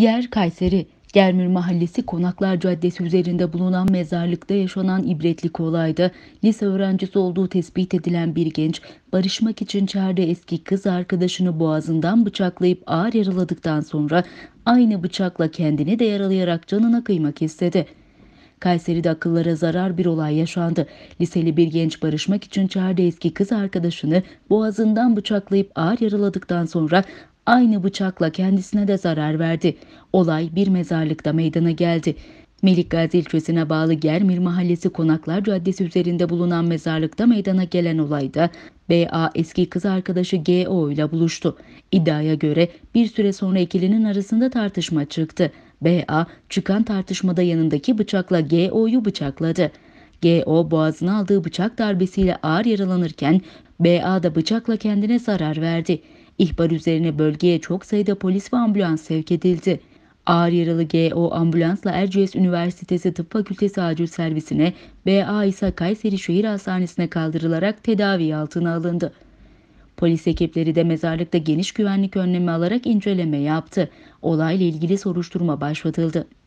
Yer Kayseri, Germir Mahallesi Konaklar Caddesi üzerinde bulunan mezarlıkta yaşanan ibretlik olayda lise öğrencisi olduğu tespit edilen bir genç barışmak için çağırdığı eski kız arkadaşını boğazından bıçaklayıp ağır yaraladıktan sonra aynı bıçakla kendini de yaralayarak canına kıymak istedi. Kayseri'de akıllara zarar bir olay yaşandı. Liseli bir genç barışmak için çağırdığı eski kız arkadaşını boğazından bıçaklayıp ağır yaraladıktan sonra aynı bıçakla kendisine de zarar verdi. Olay bir mezarlıkta meydana geldi. Melik Gazi ilçesine bağlı Germir Mahallesi Konaklar Caddesi üzerinde bulunan mezarlıkta meydana gelen olayda BA eski kız arkadaşı GO ile buluştu. İddiaya göre bir süre sonra ikilinin arasında tartışma çıktı. BA çıkan tartışmada yanındaki bıçakla GO'yu bıçakladı. GO boğazına aldığı bıçak darbesiyle ağır yaralanırken BA da bıçakla kendine zarar verdi. İhbar üzerine bölgeye çok sayıda polis ve ambulans sevk edildi. Ağır yaralı GO ambulansla Erciyes Üniversitesi Tıp Fakültesi acil servisine, BA ise Kayseri Şehir Hastanesi'ne kaldırılarak tedavi altına alındı. Polis ekipleri de mezarlıkta geniş güvenlik önlemi alarak inceleme yaptı. Olayla ilgili soruşturma başlatıldı.